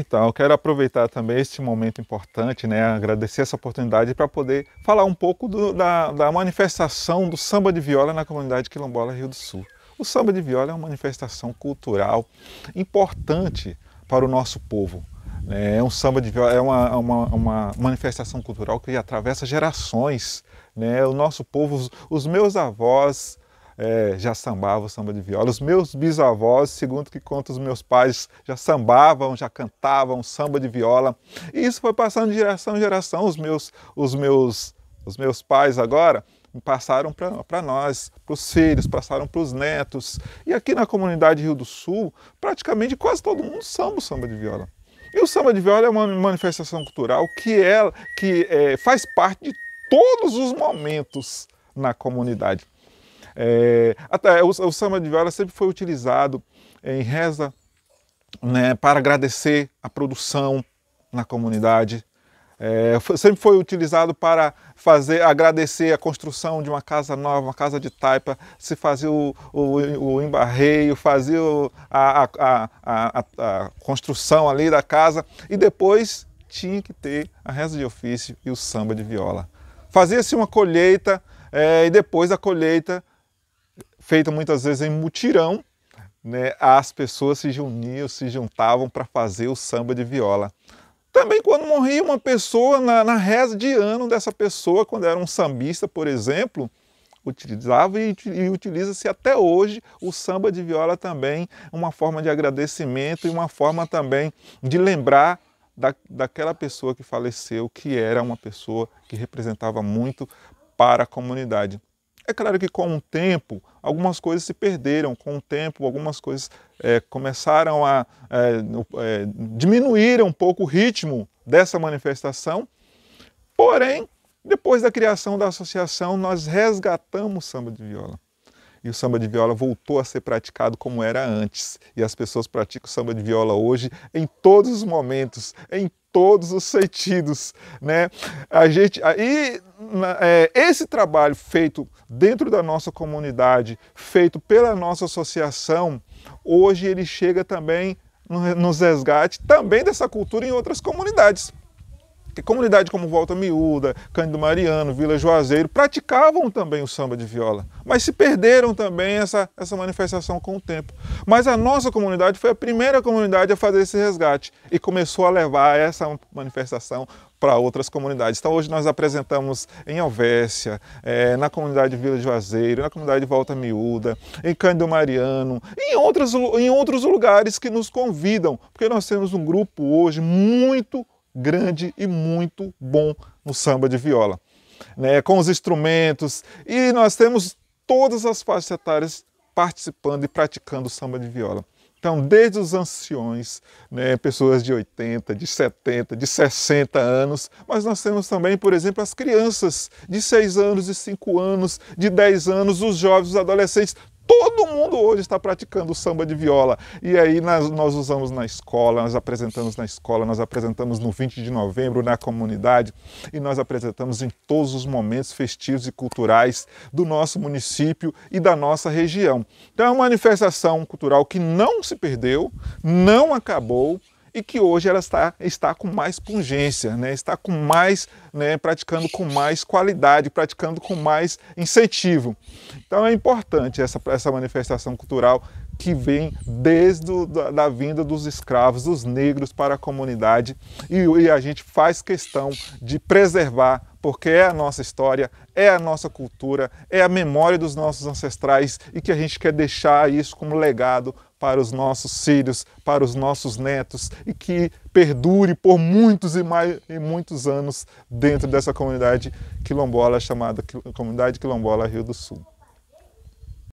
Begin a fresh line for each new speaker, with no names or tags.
Então, eu quero aproveitar também este momento importante, né, agradecer essa oportunidade para poder falar um pouco do, da, da manifestação do samba de viola na comunidade quilombola Rio do Sul. O samba de viola é uma manifestação cultural importante para o nosso povo. Né. É um samba de viola, é uma, é uma, uma manifestação cultural que atravessa gerações. Né? O nosso povo, os, os meus avós, é, já sambavam samba de viola. Os meus bisavós, segundo que contam os meus pais, já sambavam, já cantavam samba de viola. E isso foi passando de geração em geração. Os meus, os meus, os meus pais agora passaram para nós, para os filhos, passaram para os netos. E aqui na comunidade Rio do Sul, praticamente quase todo mundo samba o samba de viola. E o samba de viola é uma manifestação cultural que, é, que é, faz parte de todos os momentos na comunidade. É, até o, o samba de viola sempre foi utilizado em reza né, para agradecer a produção na comunidade. É, sempre foi utilizado para fazer agradecer a construção de uma casa nova, uma casa de taipa, se fazia o, o, o embarreio, fazia a, a, a, a, construção ali da casa e depois tinha que ter a reza de ofício e o samba de viola. Fazia-se uma colheita é, e depois da colheita feita muitas vezes em mutirão, né, as pessoas se uniam, se juntavam para fazer o samba de viola. Também quando morria uma pessoa, na, na reza de ano dessa pessoa, quando era um sambista, por exemplo, utilizava e, e utiliza-se até hoje o samba de viola também, uma forma de agradecimento e uma forma também de lembrar da, daquela pessoa que faleceu, que era uma pessoa que representava muito para a comunidade. É claro que com o tempo, algumas coisas se perderam, com o tempo, algumas coisas é, começaram a é, é, diminuir um pouco o ritmo dessa manifestação. Porém, depois da criação da associação, nós resgatamos samba de viola e o samba de viola voltou a ser praticado como era antes. E as pessoas praticam samba de viola hoje em todos os momentos, em todos os sentidos, né? A gente aí é, esse trabalho feito dentro da nossa comunidade, feito pela nossa associação, hoje ele chega também nos resgate também dessa cultura em outras comunidades comunidade como Volta Miúda, Cândido Mariano, Vila Juazeiro, praticavam também o samba de viola, mas se perderam também essa, essa manifestação com o tempo. Mas a nossa comunidade foi a primeira comunidade a fazer esse resgate e começou a levar essa manifestação para outras comunidades. Então hoje nós apresentamos em Alvésia, é, na comunidade Vila Juazeiro, na comunidade Volta Miúda, em Cândido Mariano, em outros, em outros lugares que nos convidam, porque nós temos um grupo hoje muito grande e muito bom no samba de viola, né, com os instrumentos. E nós temos todas as faixas etárias participando e praticando samba de viola. Então, desde os anciões, né, pessoas de 80, de 70, de 60 anos, mas nós temos também, por exemplo, as crianças de 6 anos, de 5 anos, de 10 anos, os jovens, os adolescentes, Todo mundo hoje está praticando samba de viola. E aí nós, nós usamos na escola, nós apresentamos na escola, nós apresentamos no 20 de novembro na comunidade e nós apresentamos em todos os momentos festivos e culturais do nosso município e da nossa região. Então é uma manifestação cultural que não se perdeu, não acabou, e que hoje ela está, está com mais pungência, né? está com mais, né, praticando com mais qualidade, praticando com mais incentivo. Então é importante essa, essa manifestação cultural que vem desde o, da, da, vinda dos escravos, dos negros para a comunidade e, e a gente faz questão de preservar porque é a nossa história, é a nossa cultura, é a memória dos nossos ancestrais e que a gente quer deixar isso como legado para os nossos filhos, para os nossos netos e que perdure por muitos e, mais, e muitos anos dentro dessa comunidade quilombola chamada Comunidade Quilombola Rio do Sul.